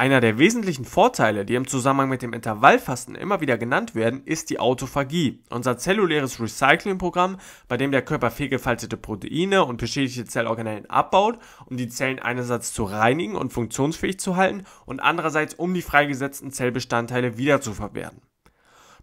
Einer der wesentlichen Vorteile, die im Zusammenhang mit dem Intervallfasten immer wieder genannt werden, ist die Autophagie, unser zelluläres Recyclingprogramm, bei dem der Körper fehlgefaltete Proteine und beschädigte Zellorganellen abbaut, um die Zellen einerseits zu reinigen und funktionsfähig zu halten und andererseits um die freigesetzten Zellbestandteile wiederzuverwerten.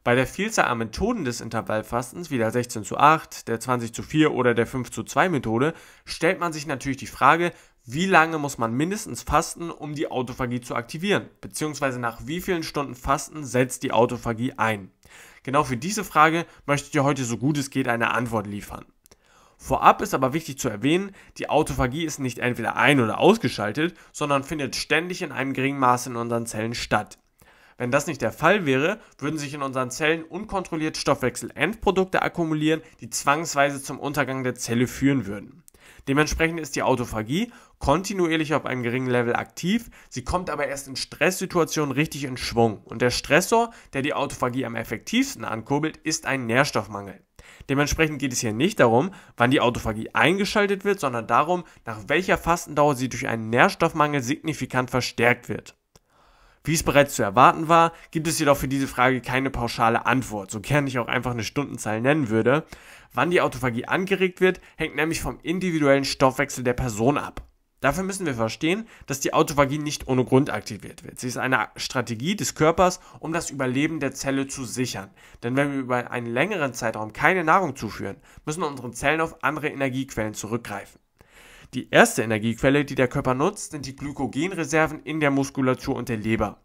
Bei der Vielzahl an Methoden des Intervallfastens, wie der 16 zu 8, der 20 zu 4 oder der 5 zu 2 Methode, stellt man sich natürlich die Frage, wie lange muss man mindestens fasten, um die Autophagie zu aktivieren? Beziehungsweise nach wie vielen Stunden Fasten setzt die Autophagie ein? Genau für diese Frage möchte ich dir heute so gut es geht eine Antwort liefern. Vorab ist aber wichtig zu erwähnen, die Autophagie ist nicht entweder ein- oder ausgeschaltet, sondern findet ständig in einem geringen Maß in unseren Zellen statt. Wenn das nicht der Fall wäre, würden sich in unseren Zellen unkontrolliert Stoffwechselendprodukte akkumulieren, die zwangsweise zum Untergang der Zelle führen würden. Dementsprechend ist die Autophagie kontinuierlich auf einem geringen Level aktiv, sie kommt aber erst in Stresssituationen richtig in Schwung. Und der Stressor, der die Autophagie am effektivsten ankurbelt, ist ein Nährstoffmangel. Dementsprechend geht es hier nicht darum, wann die Autophagie eingeschaltet wird, sondern darum, nach welcher Fastendauer sie durch einen Nährstoffmangel signifikant verstärkt wird. Wie es bereits zu erwarten war, gibt es jedoch für diese Frage keine pauschale Antwort, so gern ich auch einfach eine Stundenzahl nennen würde. Wann die Autophagie angeregt wird, hängt nämlich vom individuellen Stoffwechsel der Person ab. Dafür müssen wir verstehen, dass die Autophagie nicht ohne Grund aktiviert wird. Sie ist eine Strategie des Körpers, um das Überleben der Zelle zu sichern. Denn wenn wir über einen längeren Zeitraum keine Nahrung zuführen, müssen unsere Zellen auf andere Energiequellen zurückgreifen. Die erste Energiequelle, die der Körper nutzt, sind die Glykogenreserven in der Muskulatur und der Leber.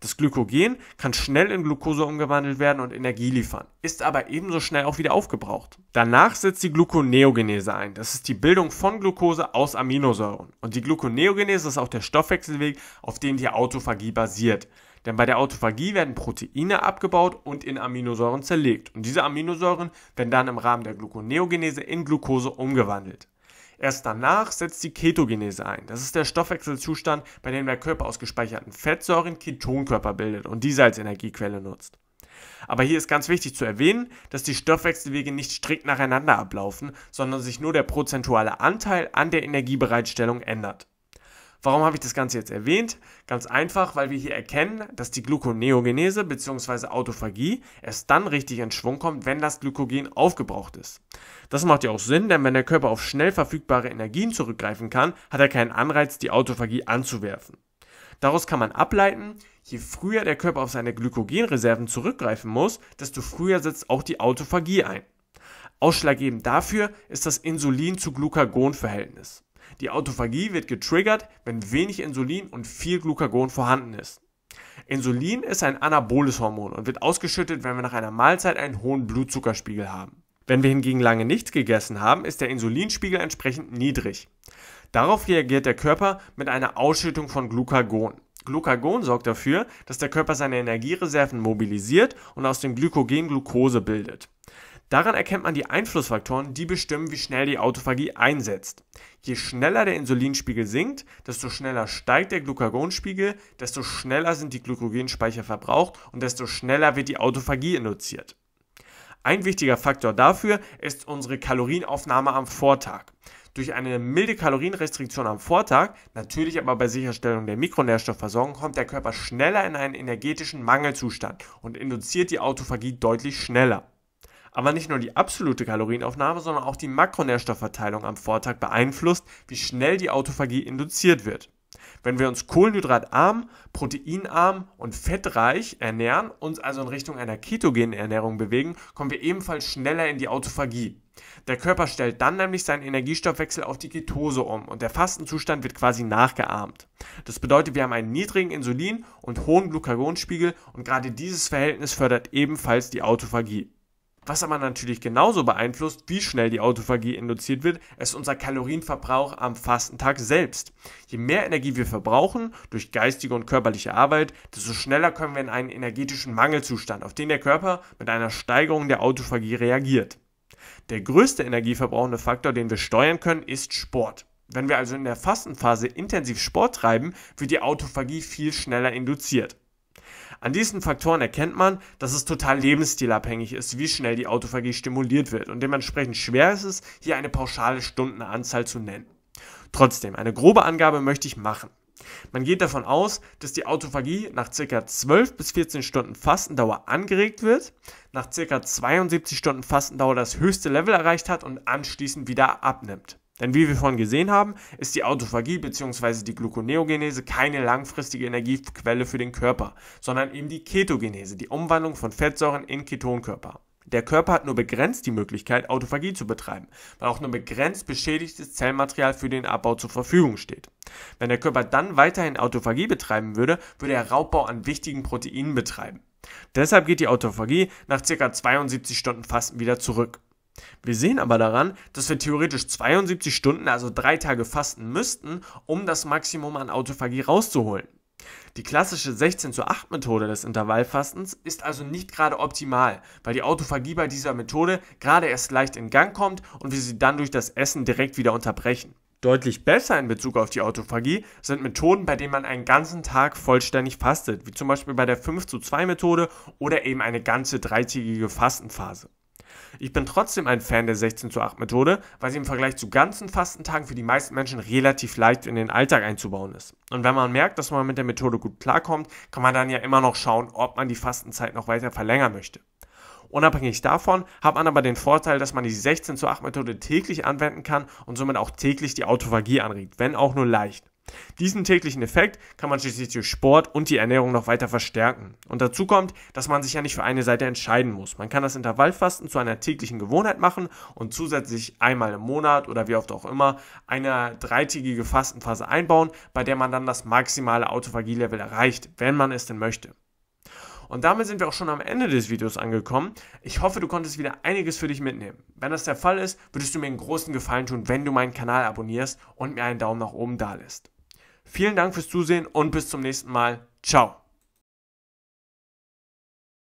Das Glykogen kann schnell in Glucose umgewandelt werden und Energie liefern, ist aber ebenso schnell auch wieder aufgebraucht. Danach setzt die Gluconeogenese ein. Das ist die Bildung von Glucose aus Aminosäuren. Und die Gluconeogenese ist auch der Stoffwechselweg, auf dem die Autophagie basiert. Denn bei der Autophagie werden Proteine abgebaut und in Aminosäuren zerlegt. Und diese Aminosäuren werden dann im Rahmen der Gluconeogenese in Glucose umgewandelt. Erst danach setzt die Ketogenese ein. Das ist der Stoffwechselzustand, bei dem der Körper aus gespeicherten Fettsäuren Ketonkörper bildet und diese als Energiequelle nutzt. Aber hier ist ganz wichtig zu erwähnen, dass die Stoffwechselwege nicht strikt nacheinander ablaufen, sondern sich nur der prozentuale Anteil an der Energiebereitstellung ändert. Warum habe ich das Ganze jetzt erwähnt? Ganz einfach, weil wir hier erkennen, dass die Gluconeogenese bzw. Autophagie erst dann richtig in Schwung kommt, wenn das Glykogen aufgebraucht ist. Das macht ja auch Sinn, denn wenn der Körper auf schnell verfügbare Energien zurückgreifen kann, hat er keinen Anreiz, die Autophagie anzuwerfen. Daraus kann man ableiten, je früher der Körper auf seine Glykogenreserven zurückgreifen muss, desto früher setzt auch die Autophagie ein. Ausschlaggebend dafür ist das Insulin-zu-Glucagon-Verhältnis. Die Autophagie wird getriggert, wenn wenig Insulin und viel Glucagon vorhanden ist. Insulin ist ein anaboles Hormon und wird ausgeschüttet, wenn wir nach einer Mahlzeit einen hohen Blutzuckerspiegel haben. Wenn wir hingegen lange nichts gegessen haben, ist der Insulinspiegel entsprechend niedrig. Darauf reagiert der Körper mit einer Ausschüttung von Glucagon. Glucagon sorgt dafür, dass der Körper seine Energiereserven mobilisiert und aus dem Glykogen Glucose bildet. Daran erkennt man die Einflussfaktoren, die bestimmen, wie schnell die Autophagie einsetzt. Je schneller der Insulinspiegel sinkt, desto schneller steigt der Glucagonspiegel, desto schneller sind die Glykogenspeicher verbraucht und desto schneller wird die Autophagie induziert. Ein wichtiger Faktor dafür ist unsere Kalorienaufnahme am Vortag. Durch eine milde Kalorienrestriktion am Vortag, natürlich aber bei Sicherstellung der Mikronährstoffversorgung, kommt der Körper schneller in einen energetischen Mangelzustand und induziert die Autophagie deutlich schneller aber nicht nur die absolute Kalorienaufnahme, sondern auch die Makronährstoffverteilung am Vortag beeinflusst, wie schnell die Autophagie induziert wird. Wenn wir uns kohlenhydratarm, proteinarm und fettreich ernähren, uns also in Richtung einer ketogenen Ernährung bewegen, kommen wir ebenfalls schneller in die Autophagie. Der Körper stellt dann nämlich seinen Energiestoffwechsel auf die Ketose um und der Fastenzustand wird quasi nachgeahmt. Das bedeutet, wir haben einen niedrigen Insulin- und hohen Glucagonspiegel und gerade dieses Verhältnis fördert ebenfalls die Autophagie. Was aber natürlich genauso beeinflusst, wie schnell die Autophagie induziert wird, ist unser Kalorienverbrauch am Fastentag selbst. Je mehr Energie wir verbrauchen durch geistige und körperliche Arbeit, desto schneller können wir in einen energetischen Mangelzustand, auf den der Körper mit einer Steigerung der Autophagie reagiert. Der größte energieverbrauchende Faktor, den wir steuern können, ist Sport. Wenn wir also in der Fastenphase intensiv Sport treiben, wird die Autophagie viel schneller induziert. An diesen Faktoren erkennt man, dass es total lebensstilabhängig ist, wie schnell die Autophagie stimuliert wird und dementsprechend schwer ist es, hier eine pauschale Stundenanzahl zu nennen. Trotzdem, eine grobe Angabe möchte ich machen. Man geht davon aus, dass die Autophagie nach ca. 12 bis 14 Stunden Fastendauer angeregt wird, nach ca. 72 Stunden Fastendauer das höchste Level erreicht hat und anschließend wieder abnimmt. Denn wie wir vorhin gesehen haben, ist die Autophagie bzw. die Gluconeogenese keine langfristige Energiequelle für den Körper, sondern eben die Ketogenese, die Umwandlung von Fettsäuren in Ketonkörper. Der Körper hat nur begrenzt die Möglichkeit, Autophagie zu betreiben, weil auch nur begrenzt beschädigtes Zellmaterial für den Abbau zur Verfügung steht. Wenn der Körper dann weiterhin Autophagie betreiben würde, würde er Raubbau an wichtigen Proteinen betreiben. Deshalb geht die Autophagie nach ca. 72 Stunden Fasten wieder zurück. Wir sehen aber daran, dass wir theoretisch 72 Stunden, also drei Tage fasten müssten, um das Maximum an Autophagie rauszuholen. Die klassische 16 zu 8 Methode des Intervallfastens ist also nicht gerade optimal, weil die Autophagie bei dieser Methode gerade erst leicht in Gang kommt und wir sie dann durch das Essen direkt wieder unterbrechen. Deutlich besser in Bezug auf die Autophagie sind Methoden, bei denen man einen ganzen Tag vollständig fastet, wie zum Beispiel bei der 5 zu 2 Methode oder eben eine ganze dreitägige Fastenphase. Ich bin trotzdem ein Fan der 16 zu 8 Methode, weil sie im Vergleich zu ganzen Fastentagen für die meisten Menschen relativ leicht in den Alltag einzubauen ist. Und wenn man merkt, dass man mit der Methode gut klarkommt, kann man dann ja immer noch schauen, ob man die Fastenzeit noch weiter verlängern möchte. Unabhängig davon hat man aber den Vorteil, dass man die 16 zu 8 Methode täglich anwenden kann und somit auch täglich die Autophagie anregt, wenn auch nur leicht. Diesen täglichen Effekt kann man schließlich durch Sport und die Ernährung noch weiter verstärken. Und dazu kommt, dass man sich ja nicht für eine Seite entscheiden muss. Man kann das Intervallfasten zu einer täglichen Gewohnheit machen und zusätzlich einmal im Monat oder wie oft auch immer eine dreitägige Fastenphase einbauen, bei der man dann das maximale Autophagie-Level erreicht, wenn man es denn möchte. Und damit sind wir auch schon am Ende des Videos angekommen. Ich hoffe, du konntest wieder einiges für dich mitnehmen. Wenn das der Fall ist, würdest du mir einen großen Gefallen tun, wenn du meinen Kanal abonnierst und mir einen Daumen nach oben dalässt. Vielen Dank fürs Zusehen und bis zum nächsten Mal. Ciao.